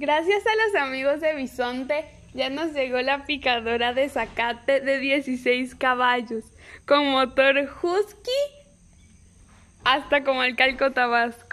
Gracias a los amigos de Bisonte, ya nos llegó la picadora de zacate de 16 caballos, con motor husky hasta como el calco tabasco.